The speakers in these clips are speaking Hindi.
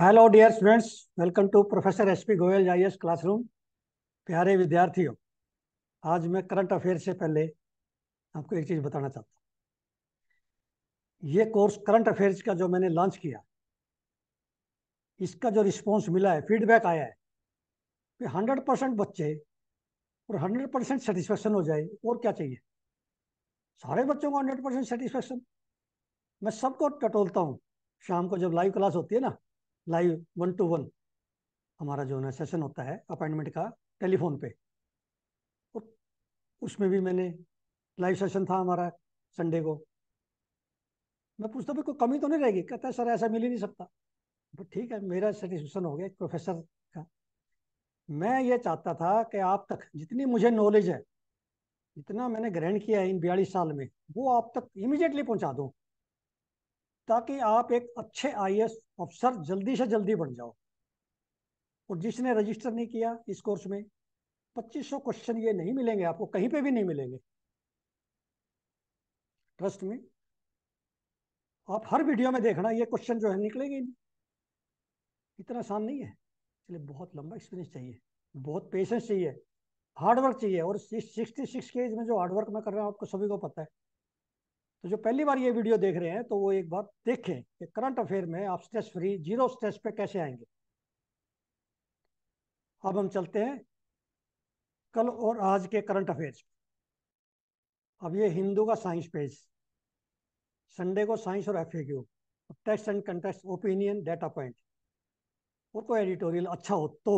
hello dear students welcome to professor S P Goyal आई क्लासरूम प्यारे विद्यार्थियों आज मैं करंट अफेयर से पहले आपको एक चीज़ बताना चाहता हूँ ये कोर्स करंट अफेयर्स का जो मैंने लॉन्च किया इसका जो रिस्पॉन्स मिला है फीडबैक आया है कि हंड्रेड परसेंट बच्चे और हंड्रेड परसेंट सेटिस्फेक्शन हो जाए और क्या चाहिए सारे बच्चों को हंड्रेड परसेंट सेटिस्फेक्शन मैं सबको टटोलता हूँ शाम को जब लाइव क्लास होती है ना लाइव वन टू वन हमारा जो है ना सेशन होता है अपॉइंटमेंट का टेलीफोन पे और उसमें भी मैंने लाइव सेशन था हमारा संडे को मैं पूछता भाई कोई कमी तो नहीं रहेगी कहता सर ऐसा मिल ही नहीं सकता तो ठीक है मेरा सेटिस्फेक्शन हो गया प्रोफेसर का मैं ये चाहता था कि आप तक जितनी मुझे नॉलेज है जितना मैंने ग्रहण किया है इन बयालीस साल में वो आप तक इमिजिएटली पहुंचा दूँ ताकि आप एक अच्छे आई अफसर जल्दी से जल्दी बन जाओ और जिसने रजिस्टर नहीं किया इस कोर्स में 2500 क्वेश्चन ये नहीं मिलेंगे आपको कहीं पे भी नहीं मिलेंगे ट्रस्ट में आप हर वीडियो में देखना ये क्वेश्चन जो है निकलेंगे नहीं इतना आसान नहीं है इसलिए बहुत लंबा एक्सपीरियंस चाहिए बहुत पेशेंस चाहिए हार्डवर्क चाहिए और सिक्सटी सिक्स के एज में जो हार्डवर्क मैं कर रहा हूँ आपको सभी को पता है तो जो पहली बार ये वीडियो देख रहे हैं तो वो एक बार देखें कि करंट अफेयर में आप स्ट्रेस फ्री जीरो स्ट्रेस पे कैसे आएंगे अब हम चलते हैं कल और आज के करंट अफेयर्स अब ये हिंदू का साइंस पेज संडे को साइंस और F A text and context opinion data point और कोई एडिटोरियल अच्छा हो तो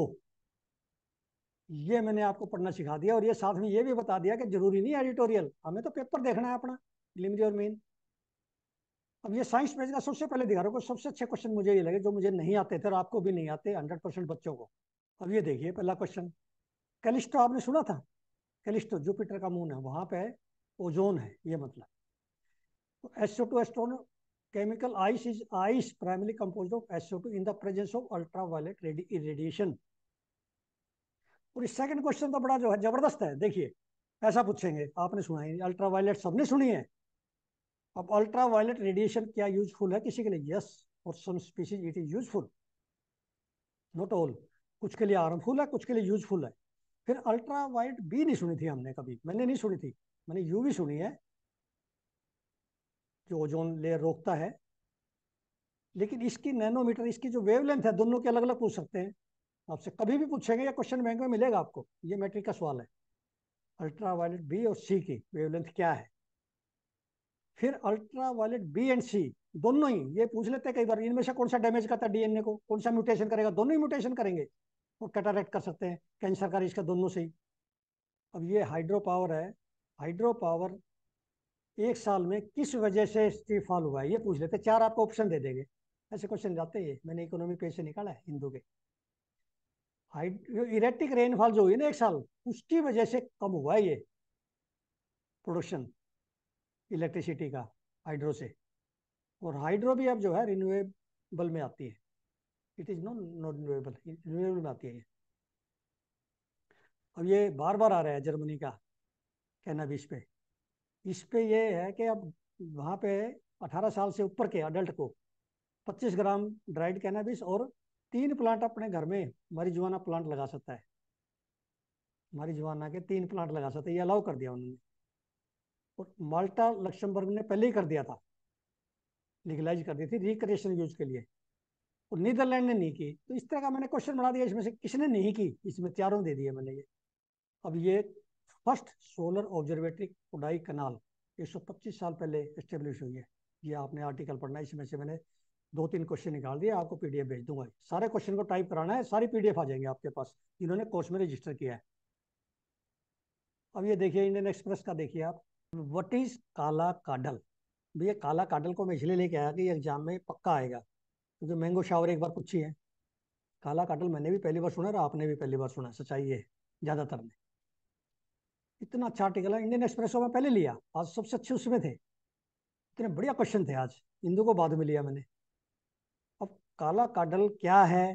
ये मैंने आपको पढ़ना सिखा दिया और ये साथ में ये भी बता दिया कि जरूरी नहीं एडिटोरियल हमें तो पेपर देखना है अपना लिमिटेड योर मीन अब ये साइंस पेज का सबसे पहले दिखा रहा हूँ सबसे अच्छे क्वेश्चन मुझे ये लगे जो मुझे नहीं आते थे और आपको भी नहीं आते हंड्रेड परसेंट बच्चों को अब ये देखिए पहला क्वेश्चन कैलिस्टो आपने सुना था कैलिस्टो जुपिटर का मून है वहाँ पे ओजोन है ये मतलब तो SO two astron chemical ice is ice primary compose of SO two in the presence of ultraviolet radiation और इस सेकेंड क्वेश्चन तो बड़ा जो है जबरदस्त है देखिए ऐसा पूछेंगे आपने सुना ही अल्ट्रा वायलेट सबने सुनी है अब वायलेट रेडिएशन क्या यूजफुल है किसी के लिए यस और some species it is useful not all कुछ के लिए आर्मफुल है कुछ के लिए यूजफुल है फिर अल्ट्रावायलेट बी नहीं सुनी थी हमने कभी मैंने नहीं सुनी थी मैंने यू भी सुनी है जो ओजोन लेयर रोकता है लेकिन इसकी नैनोमीटर इसकी जो वेवलेंथ है दोनों के अलग अलग पूछ सकते हैं आपसे कभी भी पूछेंगे या क्वेश्चन बैंक में मिलेगा आपको ये मैट्रिक का सवाल है अल्ट्रावायलेट बी और सी की वेवलेंथ क्या है फिर ultraviolet B and C दोनों ही ये पूछ लेते हैं कई बार इनमें से कौन सा डैमेज करता है डीएनए को कौन सा म्यूटेशन करेगा दोनों ही म्यूटेशन करेंगे तो कैटारेक्ट कर सकते हैं कैंसर का रिस्क दोनों से ही अब ये हाइड्रो पावर है हाइड्रो पावर एक साल में किस वजह से इस्तीफाल हुआ है ये पूछ लेते चार आपको ऑप्शन दे देंगे ऐसे क्वेश्चन जाते हैं मैंने इकोनॉमिक पेज से निकाला है हिंदू के हाइड्रो इरेटिक रेनफॉल जो हुई ना एक साल उसकी वजह से कम हुआ है ये प्रोडक्शन इलेक्ट्रिसिटी का हाइड्रो से और हाइड्रो भी अब जो है रिन्यूएबल में आती है it is not not renewable renewable में आती है अब ये बार बार आ रहा है जर्मनी का कहना भी इस पे इस पे ये है कि अब वहाँ पे 18 साल से ऊपर के अडल्ट को 25 ग्राम ड्राइड कैनाबिस और तीन प्लांट अपने घर में मरीजुआना प्लांट लगा सकता है मरीजवाना के तीन प्लांट लगा सकते हैं ये अलाउ कर दिया उन्होंने और माल्टा लक्ष्मबर्ग ने पहले ही कर दिया था लीगलाइज कर दी थी रिक्रिएशन यूज के लिए और नीदरलैंड ने नहीं की तो इस तरह का मैंने क्वेश्चन बना दिया इसमें से किसने नहीं की इसमें चारों दे दिए मैंने ये अब ये first solar observatory Kodaikanal एक साल पहले इस्टेब्लिश हुई है ये आपने आर्टिकल पढ़ना है इसमें से मैंने दो तीन क्वेश्चन निकाल दिए आपको पीडीएफ भेज दूंगा सारे क्वेश्चन को टाइप कराना है सारी पीडीएफ आ जाएंगे आपके पास जिन्होंने कोर्स में रजिस्टर किया है अब ये देखिए इंडियन एक्सप्रेस का देखिए आप वट इज काला काडल भैया काला काडल को मैं इसलिए लेके आया कि एग्जाम में पक्का आएगा क्योंकि तो मैंगो शावर एक बार पूछी है काला काडल मैंने भी पहली बार सुना और आपने भी पहली बार सुना सच्चाई है ज़्यादातर ने इतना अच्छा आर्टिकल है इंडियन एक्सप्रेसो में पहले लिया आज सबसे अच्छे उसमें थे इतने बढ़िया क्वेश्चन थे आज हिंदू को बाद में लिया मैंने अब काला काडल क्या है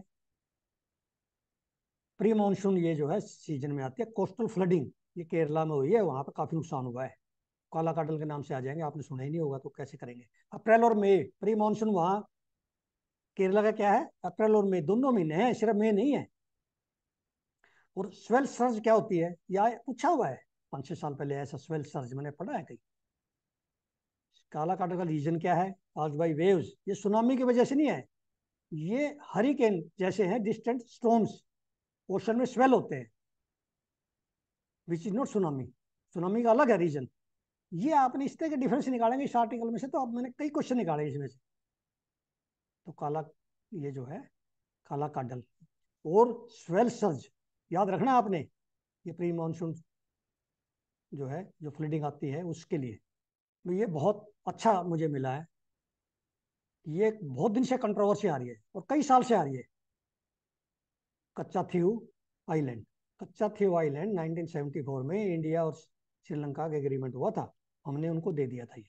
प्री मानसून ये जो है सीजन में आती है कोस्टल फ्लडिंग ये केरला में हुई है वहां पर काफ़ी नुकसान हुआ है काला काटल के नाम से आ जाएंगे आपने सुना ही नहीं होगा तो कैसे करेंगे अप्रैल और मई प्री मानसून वहां केरला का क्या है अप्रैल और मई दोनों महीने हैं सिर्फ मई नहीं है और स्वेल सर्ज क्या होती है या पूछा हुआ है पांच छह साल पहले ऐसा स्वेल सर्ज मैंने पढ़ा है कहीं काला काटल का रीजन क्या है आज बाई वेव्स ये सुनामी की वजह से नहीं है ये हरिकेन जैसे हैं डिस्टेंट स्टोम्स ओशन में स्वेल होते हैं which is not tsunami tsunami का अलग है रीजन ये आपने इस तरह के डिफरेंस निकालेंगे इस आर्टिकल में से तो अब मैंने कई क्वेश्चन निकाले इसमें से तो काला ये जो है काला काडल और स्वेल सर्ज याद रखना आपने ये प्री मानसून जो है जो फ्लडिंग आती है उसके लिए तो ये बहुत अच्छा मुझे मिला है ये बहुत दिन से कंट्रोवर्सी आ रही है और कई साल से आ रही है कच्चा थी आइलैंड कच्चा थीव आइलैंड 1974 में इंडिया और श्रीलंका का एग्रीमेंट हुआ था हमने उनको दे दिया था ये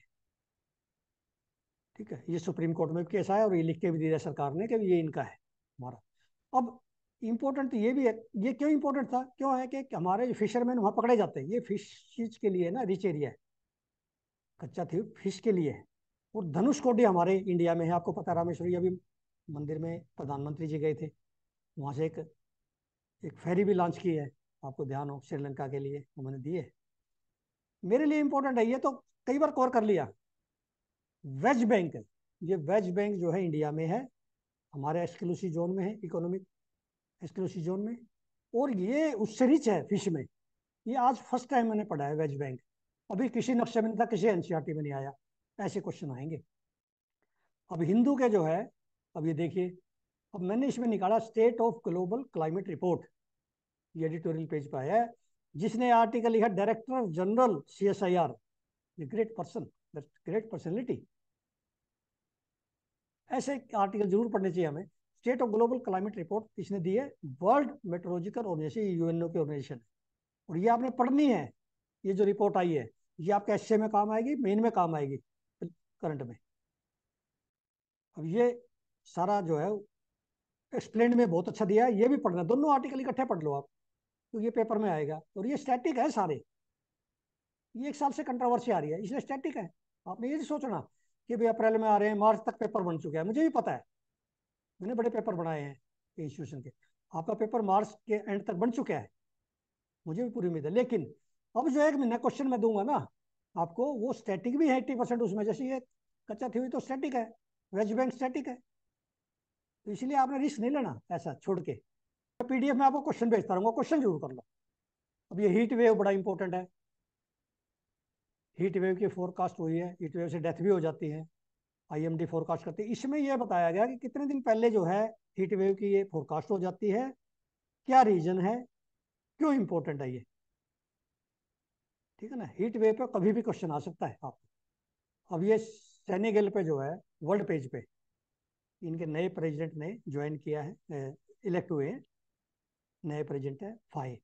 ठीक है ये सुप्रीम कोर्ट में भी केस आया और ये लिख के भी दे दिया सरकार ने कि ये इनका है हमारा अब इम्पोर्टेंट तो ये भी है ये क्यों इम्पोर्टेंट था क्यों है कि हमारे जो फिशरमैन वहाँ पकड़े जाते हैं ये फिश चीज के लिए ना रिच एरिया है कच्चा थी फिश के लिए है और धनुष कोटी हमारे इंडिया में है आपको पता रामेश्वरी अभी मंदिर में प्रधानमंत्री जी गए थे वहाँ से एक एक फेरी भी लॉन्च की है आपको ध्यान हो श्रीलंका के लिए उन्होंने दिए मेरे लिए इंपॉर्टेंट है ये तो कई बार कोर कर लिया वेज बैंक ये वेज बैंक जो है इंडिया में है हमारे एक्सक्लूसिव जोन में है इकोनॉमिक एक्सक्लूसिव जोन में और ये उससे रिच है फिश में ये आज फर्स्ट टाइम मैंने पढ़ा है वेज बैंक अभी किसी नक्शे में नहीं था किसी एनसीईआरटी e में नहीं आया ऐसे क्वेश्चन आएंगे अब हिंदू के जो है अब ये देखिए अब मैंने इसमें निकाला state of global climate report ये एडिटोरियल पेज पर है जिसने आर्टिकल लिखा director general C S I R great person great personality ऐसे आर्टिकल जरूर पढ़ने चाहिए हमें state of global climate report किसने दी है वर्ल्ड मेट्रोलॉजिकल ऑर्गेनाइजेशन यूएनओ के ऑर्गेनाइजेशन और ये आपने पढ़नी है ये जो रिपोर्ट आई है ये आपके एस में काम आएगी मेन में काम आएगी करंट में अब ये सारा जो है एक्सप्लेन में बहुत अच्छा दिया है ये भी पढ़ना दोनों आर्टिकल इकट्ठे पढ़ लो आप तो ये पेपर में आएगा और ये स्टैटिक है सारे ये एक साल से कंट्रोवर्सी आ रही है इसलिए स्टैटिक है आपने ये सोचना कि भाई अप्रैल में आ रहे हैं मार्च तक पेपर बन चुका है मुझे भी पता है मैंने बड़े पेपर बनाए हैं इंस्टीट्यूशन के आपका पेपर मार्च के एंड तक बन चुका है मुझे भी पूरी उम्मीद है लेकिन अब जो एक महीना क्वेश्चन मैं दूंगा ना आपको वो स्टैटिक भी है एट्टी परसेंट उसमें जैसे ये कच्चा थी हुई तो स्टैटिक है वेज बैंक स्टैटिक है तो इसलिए आपने रिस्क नहीं लेना ऐसा छोड़ के तो पीडीएफ में आपको क्वेश्चन भेजता रहूंगा क्वेश्चन जरूर कर लो अब ये हीट वेव बड़ा इंपॉर्टेंट है हीट वेव की फोरकास्ट हुई है हीट वेव से डेथ भी हो जाती है आईएमडी फोरकास्ट करती है इसमें यह बताया गया कि कितने दिन पहले जो है हीट वेव की ये फोरकास्ट हो जाती है क्या रीजन है क्यों इंपॉर्टेंट है ये ठीक है ना हीट वेव पे कभी भी क्वेश्चन आ सकता है आप अब ये सेनेगल पे जो है वर्ल्ड पेज पे इनके नए प्रेजिडेंट ने ज्वाइन किया है इलेक्ट हुए हैं नए प्रेजेंट है five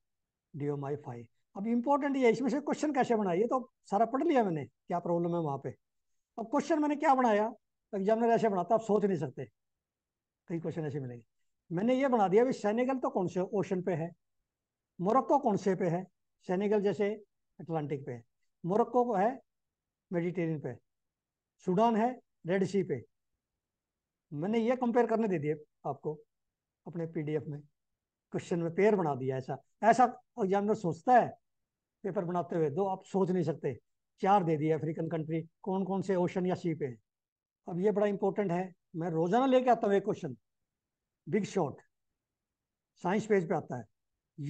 D M I five अब इम्पोर्टेंट ये इसमें से क्वेश्चन कैसे बनाइए तो सारा पढ़ लिया मैंने क्या प्रॉब्लम है वहाँ पे अब क्वेश्चन मैंने क्या बनाया एग्जामिनर ऐसे बनाता आप सोच नहीं सकते कई क्वेश्चन ऐसे मिलेंगे मैंने ये बना दिया अभी सैनेगल तो कौन से ओशन पे है मोरक्को कौन से पे है सैनेगल जैसे अटलांटिक पे है मोरक्को है मेडिटेरियन पे सूडान है रेड सी पे मैंने ये कंपेयर करने दे दिए आपको अपने पीडीएफ में क्वेश्चन में पेयर बना दिया ऐसा ऐसा एग्जामिनर सोचता है पेपर बनाते हुए दो आप सोच नहीं सकते चार दे दिए अफ्रीकन कंट्री कौन कौन से ओशन या सी पे अब ये बड़ा इंपॉर्टेंट है मैं रोजाना लेके आता हूँ एक question big shot science page पे आता है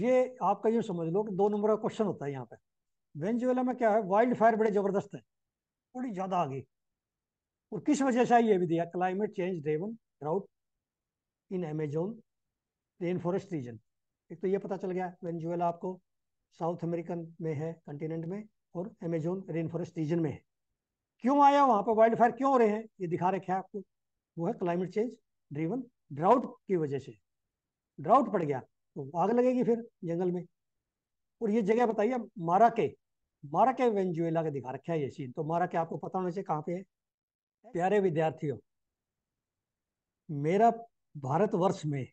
ये आपका यूँ समझ लो कि दो नंबर का क्वेश्चन होता है यहाँ पे वेंजुएला में क्या है वाइल्ड फायर बड़े ज़बरदस्त है थोड़ी ज़्यादा आ गई और किस वजह से ये भी दिया climate change driven drought in Amazon rain forest region एक तो ये पता चल गया वेनजुएला आपको साउथ अमेरिकन में है कंटिनेंट में और अमेजोन रेन फॉरेस्ट रीजन में है क्यों आया वहाँ पर वाइल्ड फायर क्यों हो रहे हैं ये दिखा रखे हैं आपको वो है क्लाइमेट चेंज ड्रीवन ड्राउट की वजह से ड्राउट पड़ गया तो आग लगेगी फिर जंगल में और ये जगह बताइए मारा के मारा के वेंजुएला के दिखा रखे है ये सीन तो मारा के आपको पता होना चाहिए कहाँ पे है प्यारे विद्यार्थियों मेरा भारतवर्ष में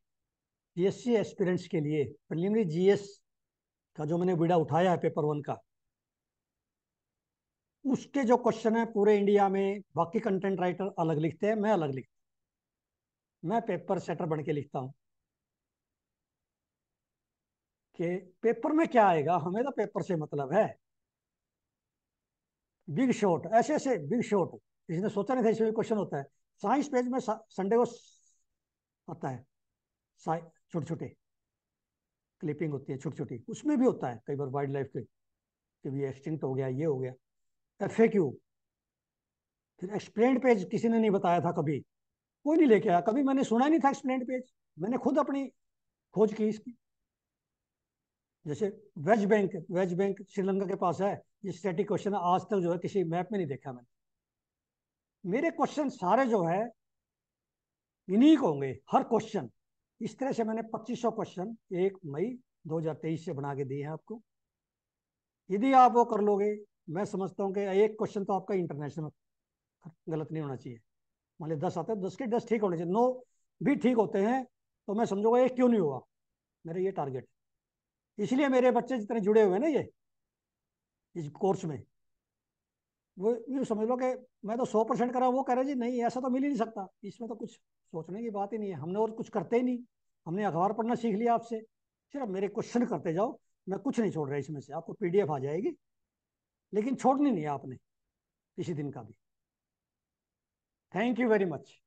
पीएससी एक्सपीरियंस के लिए प्रिलिमिनरी जीएस का जो मैंने वीडा उठाया है पेपर वन का उसके जो क्वेश्चन है पूरे इंडिया में बाकी कंटेंट राइटर अलग लिखते हैं मैं अलग लिखता मैं पेपर सेटर बन के लिखता हूँ कि पेपर में क्या आएगा हमें तो पेपर से मतलब है बिग शॉट ऐसे ऐसे बिग शॉट इसने सोचा नहीं था इसमें क्वेश्चन होता है साइंस पेज में संडे को आता है छोटे छोटे क्लिपिंग होती है छोटी छोटी उसमें भी होता है कई बार वाइल्ड लाइफ के कि भी एक्सटिंक्ट हो गया ये हो गया एफ क्यू फिर एक्सप्लेन पेज किसी ने नहीं बताया था कभी कोई नहीं लेके आया कभी मैंने सुना नहीं था एक्सप्लेन पेज मैंने खुद अपनी खोज की इसकी जैसे Wadge Bank Wadge Bank Sri Lanka के पास है ये स्टेटिक क्वेश्चन आज तक जो है किसी मैप में नहीं देखा मैंने मेरे क्वेश्चन सारे जो है यूनिक होंगे हर क्वेश्चन इस तरह से मैंने 2500 क्वेश्चन एक मई 2023 से बना के दिए हैं आपको यदि आप वो कर लोगे मैं समझता हूँ कि एक क्वेश्चन तो आपका इंटरनेशनल गलत नहीं होना चाहिए मान ली दस आते हैं दस के दस ठीक होने चाहिए नौ भी ठीक होते हैं तो मैं समझूंगा एक क्यों नहीं हुआ मेरा ये टारगेट इसलिए मेरे बच्चे जितने जुड़े हुए हैं ना ये इस कोर्स में वो ये समझ लो कि मैं तो सौ परसेंट करा वो कह रहे जी नहीं ऐसा तो मिल ही नहीं सकता इसमें तो कुछ सोचने की बात ही नहीं है हमने और कुछ करते ही नहीं हमने अखबार पढ़ना सीख लिया आपसे सिर्फ मेरे क्वेश्चन करते जाओ मैं कुछ नहीं छोड़ रहा इसमें से आपको पीडीएफ आ जाएगी लेकिन छोड़नी नहीं आपने किसी दिन का भी थैंक यू वेरी मच